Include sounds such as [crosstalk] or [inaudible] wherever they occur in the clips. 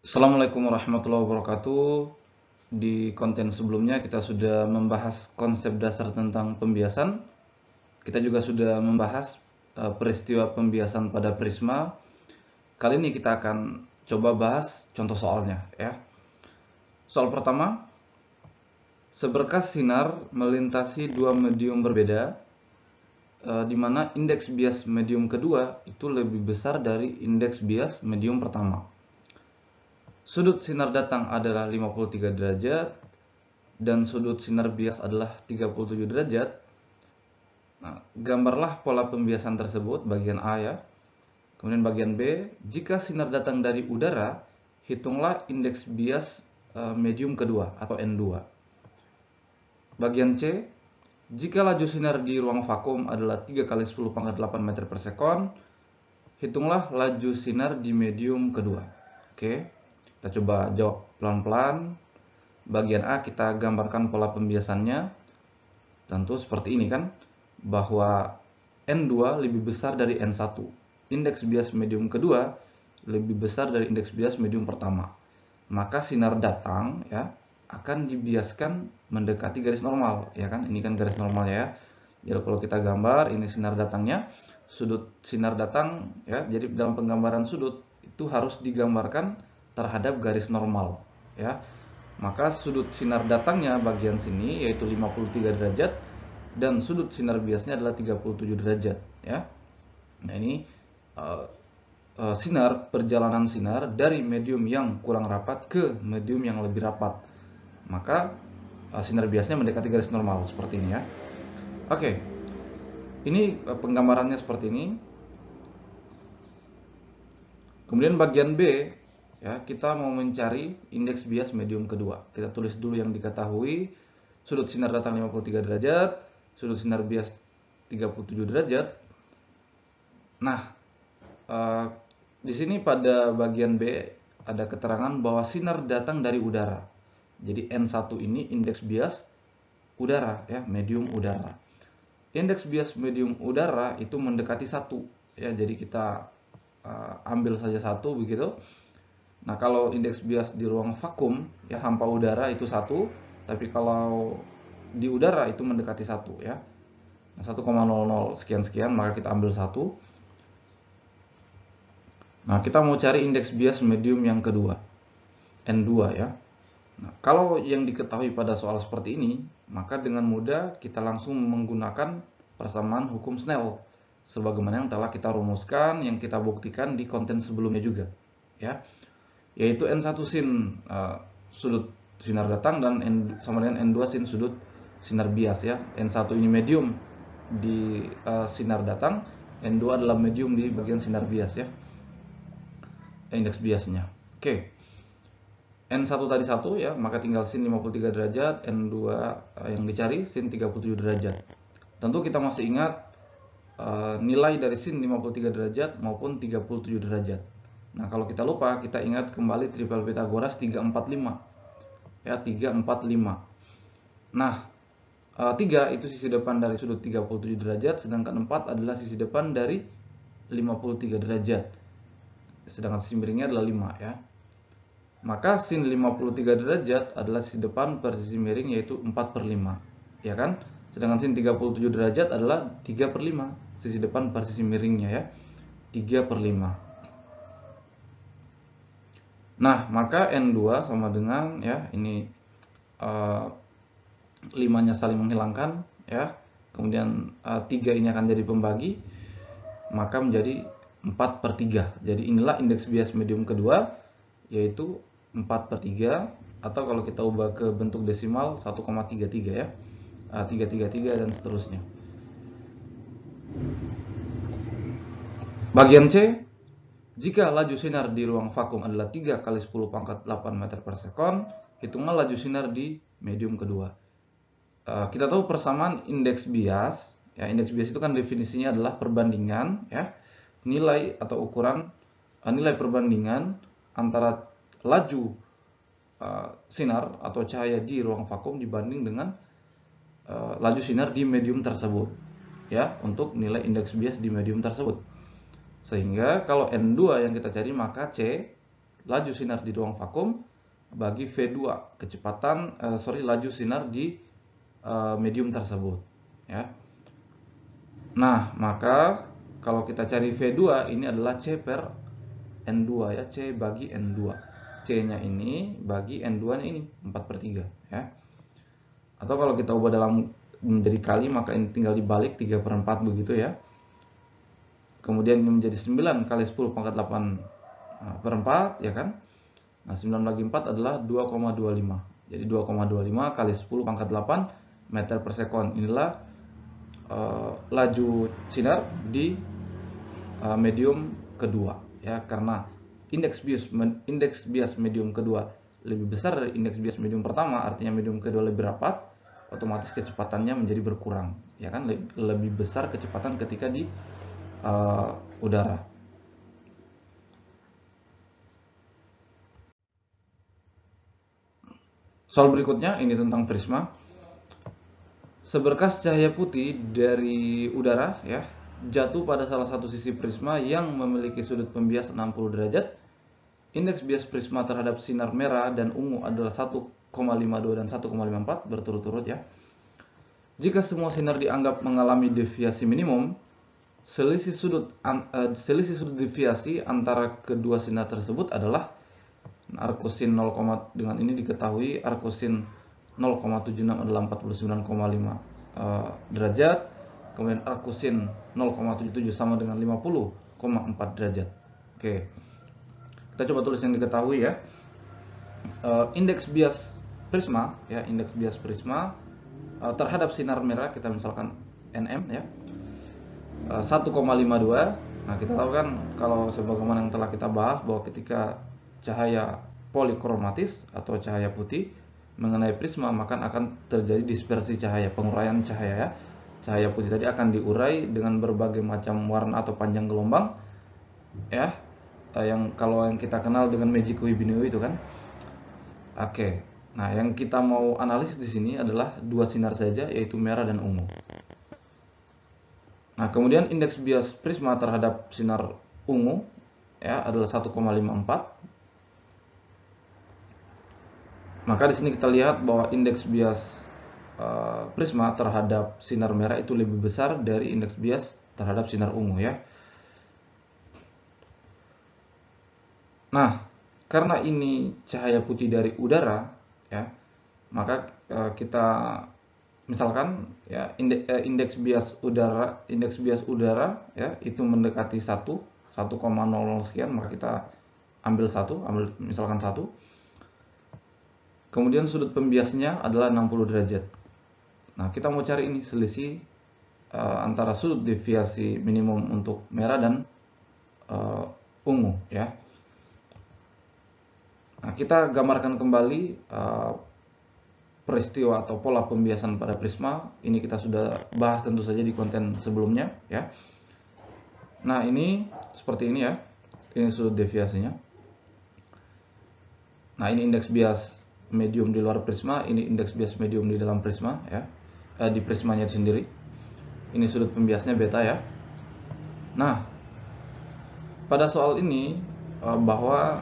Assalamualaikum warahmatullahi wabarakatuh. Di konten sebelumnya kita sudah membahas konsep dasar tentang pembiasan. Kita juga sudah membahas e, peristiwa pembiasan pada prisma. Kali ini kita akan coba bahas contoh soalnya ya. Soal pertama, seberkas sinar melintasi dua medium berbeda e, di mana indeks bias medium kedua itu lebih besar dari indeks bias medium pertama. Sudut sinar datang adalah 53 derajat dan sudut sinar bias adalah 37 derajat. Nah, gambarlah pola pembiasan tersebut bagian A ya. Kemudian bagian B, jika sinar datang dari udara, hitunglah indeks bias eh, medium kedua atau N2. Bagian C, jika laju sinar di ruang vakum adalah 3 kali 10 pangkat 8 meter per sekon, hitunglah laju sinar di medium kedua. Oke. Okay. Kita coba jawab pelan-pelan. Bagian A kita gambarkan pola pembiasannya. Tentu seperti ini kan, bahwa N2 lebih besar dari N1. Indeks bias medium kedua lebih besar dari indeks bias medium pertama. Maka sinar datang ya akan dibiaskan mendekati garis normal ya kan ini kan garis normal ya jadi kalau kita gambar ini sinar datangnya sudut sinar datang ya jadi dalam penggambaran sudut itu harus digambarkan terhadap garis normal ya maka sudut sinar datangnya bagian sini yaitu 53 derajat dan sudut sinar biasnya adalah 37 derajat ya. Nah ini uh, uh, sinar perjalanan sinar dari medium yang kurang rapat ke medium yang lebih rapat. Maka uh, sinar biasnya mendekati garis normal seperti ini ya. Oke. Okay. Ini uh, penggambarannya seperti ini. Kemudian bagian B ya kita mau mencari indeks bias medium kedua kita tulis dulu yang diketahui sudut sinar datang 53 derajat sudut sinar bias 37 derajat nah eh, di sini pada bagian B ada keterangan bahwa sinar datang dari udara jadi N1 ini indeks bias udara ya medium udara indeks bias medium udara itu mendekati satu ya jadi kita uh, ambil saja satu begitu Nah, kalau indeks bias di ruang vakum, ya hampa udara itu satu, tapi kalau di udara itu mendekati satu, ya. 1,00 nah, sekian-sekian, maka kita ambil satu. Nah, kita mau cari indeks bias medium yang kedua, N2 ya. Nah, kalau yang diketahui pada soal seperti ini, maka dengan mudah kita langsung menggunakan persamaan hukum Snell sebagaimana yang telah kita rumuskan, yang kita buktikan di konten sebelumnya juga, ya yaitu N1 sin uh, sudut sinar datang dan N, sama dengan N2 sin sudut sinar bias ya. N1 ini medium di uh, sinar datang, N2 adalah medium di bagian sinar bias ya. Eh, indeks biasnya. Oke. Okay. N1 tadi 1 ya, maka tinggal sin 53 derajat, N2 yang dicari sin 37 derajat. Tentu kita masih ingat uh, nilai dari sin 53 derajat maupun 37 derajat. Nah, kalau kita lupa, kita ingat kembali triple Pythagoras 345. Ya, 345. Nah, 3 eh, itu sisi depan dari sudut 37 derajat, sedangkan 4 adalah sisi depan dari 53 derajat. Sedangkan sisi miringnya adalah 5 ya. Maka sin 53 derajat adalah sisi depan per sisi miring yaitu 4 per 5. Ya kan? Sedangkan sin 37 derajat adalah 3 per 5. Sisi depan per sisi miringnya ya. 3 per 5. Nah, maka N2 sama dengan ya ini uh, eh, 5-nya saling menghilangkan ya. Kemudian uh, eh, 3 ini akan jadi pembagi maka menjadi 4 per 3. Jadi inilah indeks bias medium kedua yaitu 4 per 3 atau kalau kita ubah ke bentuk desimal 1,33 ya. Uh, eh, 333 dan seterusnya. Bagian C jika laju sinar di ruang vakum adalah 3 kali 10 pangkat 8 meter per sekon, hitunglah laju sinar di medium kedua. Eh, kita tahu persamaan indeks bias, ya indeks bias itu kan definisinya adalah perbandingan ya nilai atau ukuran eh, nilai perbandingan antara laju eh, sinar atau cahaya di ruang vakum dibanding dengan laju sinar di medium tersebut ya untuk nilai indeks bias di medium tersebut. Sehingga kalau N2 yang kita cari maka C laju sinar di ruang vakum bagi V2 kecepatan uh, sorry laju sinar di uh, medium tersebut ya. Nah, maka kalau kita cari V2 ini adalah C per N2 ya, C bagi N2. C-nya ini bagi N2-nya ini 4 per 3 ya. Atau kalau kita ubah dalam menjadi kali maka ini tinggal dibalik 3 per 4 begitu ya kemudian ini menjadi 9 kali 10 pangkat 8 per 4 ya kan nah 9 lagi 4 adalah 2,25 jadi 2,25 kali 10 pangkat 8 meter per sekon inilah uh, laju sinar di uh, medium kedua ya karena indeks bias indeks bias medium kedua lebih besar dari indeks bias medium pertama artinya medium kedua lebih rapat otomatis kecepatannya menjadi berkurang ya kan lebih besar kecepatan ketika di uh, udara. Soal berikutnya ini tentang prisma. Seberkas cahaya putih dari udara ya jatuh pada salah satu sisi prisma yang memiliki sudut pembias 60 derajat. Indeks bias prisma terhadap sinar merah dan ungu adalah 1,52 dan 1,54 berturut-turut ya. Jika semua sinar dianggap mengalami deviasi minimum, selisih sudut eh, selisih sudut deviasi antara kedua sinar tersebut adalah arkosin 0, dengan ini diketahui arkosin 0,76 adalah 49,5 eh, derajat kemudian arkosin 0,77 sama dengan 50,4 derajat oke kita coba tulis yang diketahui ya eh, indeks bias prisma ya indeks bias prisma terhadap sinar merah kita misalkan NM ya 1,52 eh, Nah, kita tahu kan kalau sebagaimana yang telah kita bahas bahwa ketika cahaya polikromatis atau cahaya putih mengenai prisma maka akan terjadi dispersi cahaya, penguraian cahaya ya. Cahaya putih tadi akan diurai dengan berbagai macam warna atau panjang gelombang ya. Eh, yang kalau yang kita kenal dengan magic wibinio itu kan. Oke. Nah, yang kita mau analisis di sini adalah dua sinar saja yaitu merah dan ungu. Nah, kemudian indeks bias prisma terhadap sinar ungu ya adalah 1,54. Maka di sini kita lihat bahwa indeks bias eh, prisma terhadap sinar merah itu lebih besar dari indeks bias terhadap sinar ungu ya. Nah, karena ini cahaya putih dari udara ya, maka eh, kita misalkan ya eh, indeks bias udara indeks bias udara ya itu mendekati satu 1,00 sekian maka kita ambil 1 ambil misalkan 1 kemudian sudut pembiasnya adalah 60 derajat nah kita mau cari ini selisih uh, antara sudut deviasi minimum untuk merah dan uh, ungu ya nah, kita gambarkan kembali uh, peristiwa atau pola pembiasan pada prisma. Ini kita sudah bahas tentu saja di konten sebelumnya ya. Nah, ini seperti ini ya. Ini sudut deviasinya. Nah, ini indeks bias medium di luar prisma, ini indeks bias medium di dalam prisma ya. Eh, di prismanya itu sendiri. Ini sudut pembiasnya beta ya. Nah, pada soal ini eh, bahwa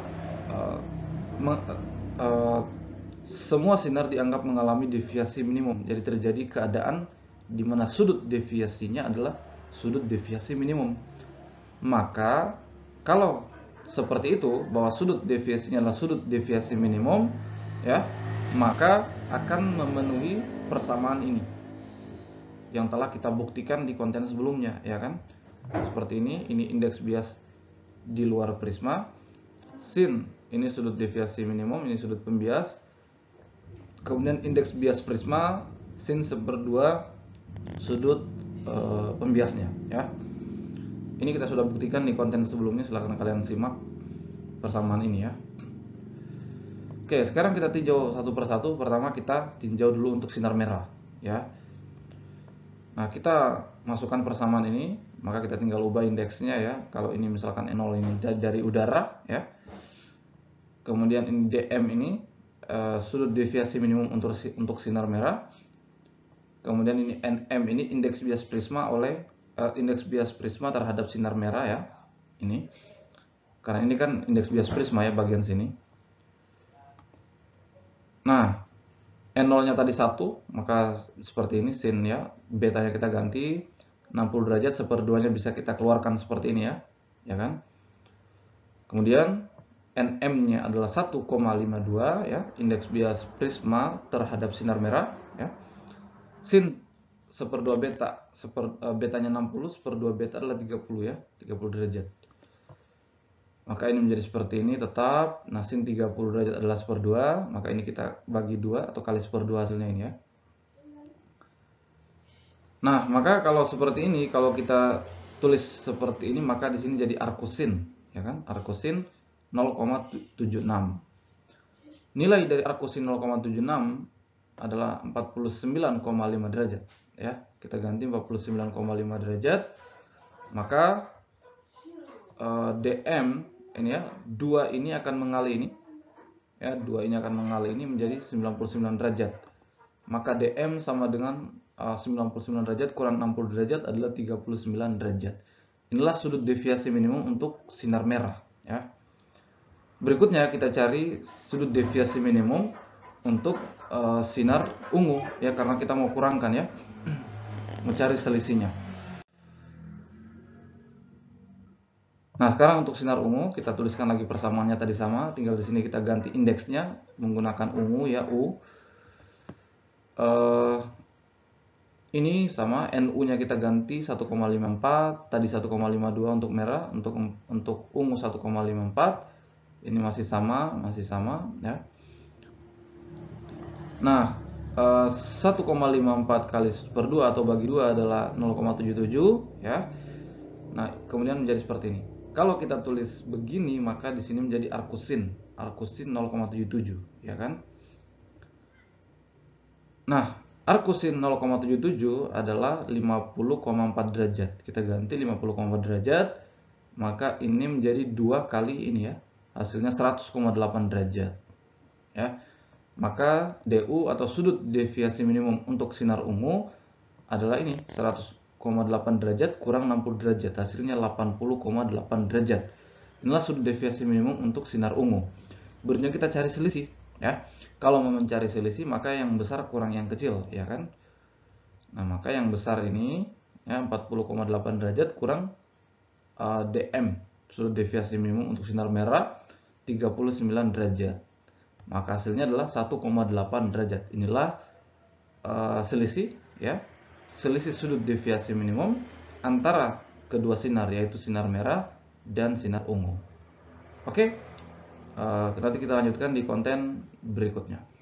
uh, semua sinar dianggap mengalami deviasi minimum. Jadi terjadi keadaan di mana sudut deviasinya adalah sudut deviasi minimum. Maka kalau seperti itu bahwa sudut deviasinya adalah sudut deviasi minimum, ya, maka akan memenuhi persamaan ini yang telah kita buktikan di konten sebelumnya, ya kan? Seperti ini, ini indeks bias di luar prisma. Sin, ini sudut deviasi minimum, ini sudut pembias kemudian indeks bias prisma sin seperdua sudut e, pembiasnya ya ini kita sudah buktikan di konten sebelumnya silahkan kalian simak persamaan ini ya oke sekarang kita tinjau satu persatu pertama kita tinjau dulu untuk sinar merah ya nah kita masukkan persamaan ini maka kita tinggal ubah indeksnya ya kalau ini misalkan n 0 ini dari udara ya kemudian ini DM ini Eh, sudut deviasi minimum untuk untuk sinar merah. Kemudian ini NM ini indeks bias prisma oleh uh, indeks bias prisma terhadap sinar merah ya. Ini. Karena ini kan indeks bias prisma ya bagian sini. Nah, N0-nya tadi 1, maka seperti ini sin ya. Betanya kita ganti 60 derajat seperduanya bisa kita keluarkan seperti ini ya. Ya kan? Kemudian NM-nya adalah 1,52 ya, indeks bias prisma terhadap sinar merah ya. Sin 1/2 beta, seper, uh, betanya 60, 1/2 beta adalah 30 ya, 30 derajat. Maka ini menjadi seperti ini tetap, nah sin 30 derajat adalah 1/2, maka ini kita bagi 2 atau kali 1/2 hasilnya ini ya. Nah, maka kalau seperti ini, kalau kita tulis seperti ini, maka di sini jadi arcosin, ya kan? Arcosin 0,76. Nilai dari arkosin 0,76 adalah 49,5 derajat ya. Kita ganti 49,5 derajat maka eh, DM ini ya, dua ini akan mengalir ini ya, dua ini akan mengalir ini menjadi 99 derajat. Maka DM sama dengan eh, 99 derajat kurang 60 derajat adalah 39 derajat. Inilah sudut deviasi minimum untuk sinar merah ya. Berikutnya kita cari sudut deviasi minimum untuk uh, sinar ungu ya karena kita mau kurangkan ya. [clears throat] Mau cari selisihnya. Nah, sekarang untuk sinar ungu kita tuliskan lagi persamaannya tadi sama, tinggal di sini kita ganti indeksnya menggunakan ungu ya U. Uh, ini sama NU-nya kita ganti 1,54, tadi 1,52 untuk merah, untuk untuk ungu 1,54 ini masih sama masih sama ya nah 1,54 eh, kali per 2 atau bagi 2 adalah 0,77 ya nah kemudian menjadi seperti ini kalau kita tulis begini maka di sini menjadi arkusin arkusin 0,77 ya kan nah arkusin 0,77 adalah 50,4 derajat kita ganti 50,4 derajat maka ini menjadi dua kali ini ya hasilnya 100,8 derajat. Ya. Maka DU atau sudut deviasi minimum untuk sinar ungu adalah ini 100,8 derajat kurang 60 derajat hasilnya 80,8 derajat. Inilah sudut deviasi minimum untuk sinar ungu. Berikutnya kita cari selisih ya. Kalau mau mencari selisih maka yang besar kurang yang kecil ya kan. Nah, maka yang besar ini ya 40,8 derajat kurang uh, DM sudut deviasi minimum untuk sinar merah 39 derajat. Maka hasilnya adalah 1,8 derajat. Inilah uh, selisih ya. Selisih sudut deviasi minimum antara kedua sinar yaitu sinar merah dan sinar ungu. Oke. Okay? Uh, eh, nanti kita lanjutkan di konten berikutnya.